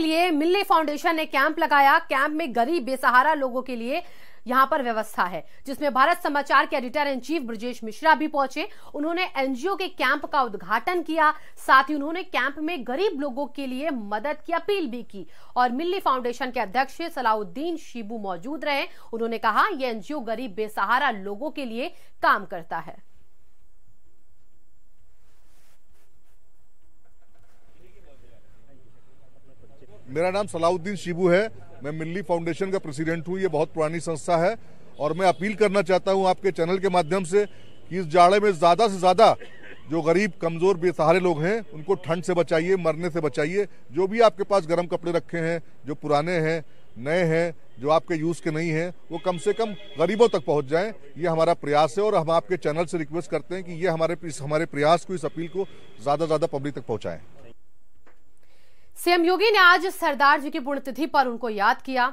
के लिए मिल्ले फाउंडेशन ने कैंप लगाया कैंप में गरीब बेसहारा लोगों के लिए यहाँ पर व्यवस्था है जिसमें भारत समाचार के editor in chief Brajesh Mishra भी पहुंचे उन्होंने एनजीओ के कैंप का उद्घाटन किया साथ ही उन्होंने कैंप में गरीब लोगों के लिए मदद की अपील भी की और मिल्ली फाउंडेशन के अध्यक्ष सलाउद्दीन शिबू मौजूद रहे उन्होंने कहा यह एनजीओ गरीब बेसहारा लोगों के लिए काम करता है मेरा नाम सलाउद्दीन शिबू है मैं मिल्ली फाउंडेशन का प्रेसिडेंट हूँ ये बहुत पुरानी संस्था है और मैं अपील करना चाहता हूँ आपके चैनल के माध्यम से कि इस जाड़े में ज़्यादा से ज़्यादा जो गरीब कमज़ोर बेसहारे लोग हैं उनको ठंड से बचाइए मरने से बचाइए जो भी आपके पास गर्म कपड़े रखे हैं जो पुराने हैं नए हैं जो आपके यूज़ के नहीं हैं वो कम से कम गरीबों तक पहुंच जाएं ये हमारा प्रयास है और हम आपके चैनल से रिक्वेस्ट करते हैं कि ये हमारे इस हमारे प्रयास को इस अपील को ज़्यादा ज़्यादा पब्लिक तक पहुंचाएं सीएम योगी ने आज सरदार जी की पुण्यतिथि पर उनको याद किया